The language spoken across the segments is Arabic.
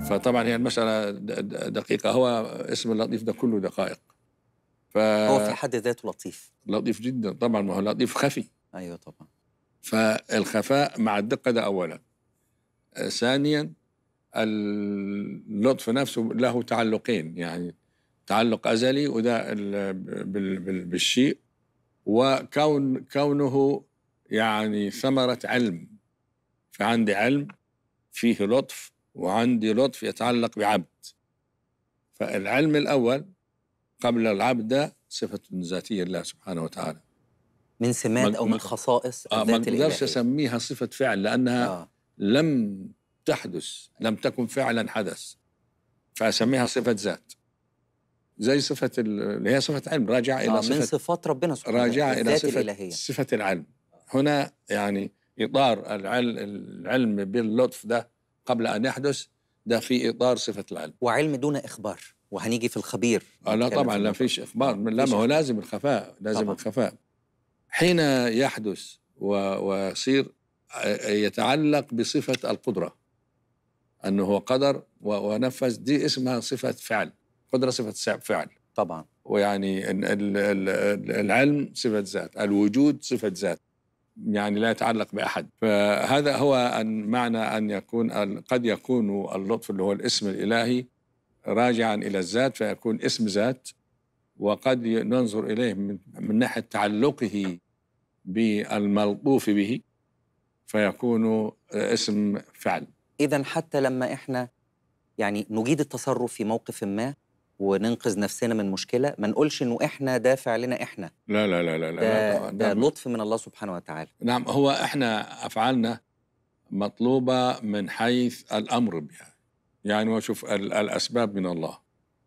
فطبعا هي المسألة دقيقة هو اسم اللطيف ده كله دقائق ف... هو في حد ذاته لطيف لطيف جدا طبعا ما هو لطيف خفي أيوة طبعا فالخفاء مع الدقة ده أولا آه، ثانيا اللطف نفسه له تعلقين يعني تعلق أزلي وده بالشيء وكون كونه يعني ثمرة علم فعندي علم فيه لطف وعندي لطف يتعلق بعبد فالعلم الأول قبل العبد ده صفة ذاتية لله سبحانه وتعالى من سمات أو من خصائص آه ما أقدرش أسميها صفة فعل لأنها آه. لم تحدث لم تكن فعلا حدث فأسميها صفة ذات زي صفة اللي هي صفة علم راجعة إلى آه صفة من صفات ربنا سبحانه راجعة إلى صفة, الإلهية. صفة العلم هنا يعني إطار العلم باللطف ده قبل أن يحدث ده في إطار صفة العلم وعلم دون إخبار وهنيجي في الخبير آه لا طبعا لا فيش إخبار لا ما هو لازم الخفاء لازم طبعا. الخفاء حين يحدث ويصير يتعلق بصفة القدرة أنه هو قدر ونفذ دي اسمها صفة فعل قدرة صفة فعل طبعا ويعني العلم صفة ذات الوجود صفة ذات يعني لا يتعلق بأحد فهذا هو أن معنى أن يكون قد يكون اللطف اللي هو الاسم الإلهي راجعا إلى الذات فيكون اسم ذات وقد ننظر إليه من, من ناحية تعلقه بالملطوف به فيكون اسم فعل إذا حتى لما إحنا يعني نجيد التصرف في موقف ما وننقذ نفسنا من مشكله ما نقولش انه احنا ده فعلنا احنا لا لا لا لا لا ده, ده نعم. لطف من الله سبحانه وتعالى نعم هو احنا افعالنا مطلوبه من حيث الامر بها يعني هو شوف الاسباب من الله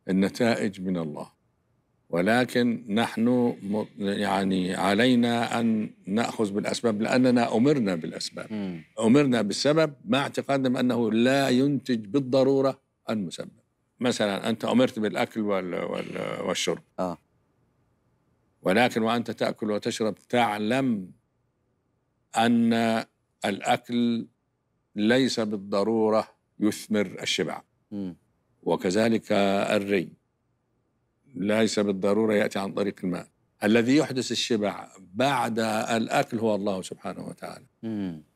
النتائج من الله ولكن نحن يعني علينا ان ناخذ بالاسباب لاننا امرنا بالاسباب م. امرنا بالسبب مع اعتقادنا انه لا ينتج بالضروره المسبب مثلا أنت أمرت بالأكل وال وال والشرب آه. ولكن وأنت تأكل وتشرب تعلم أن الأكل ليس بالضرورة يثمر الشبع م. وكذلك الري ليس بالضرورة يأتي عن طريق الماء الذي يحدث الشبع بعد الأكل هو الله سبحانه وتعالى م.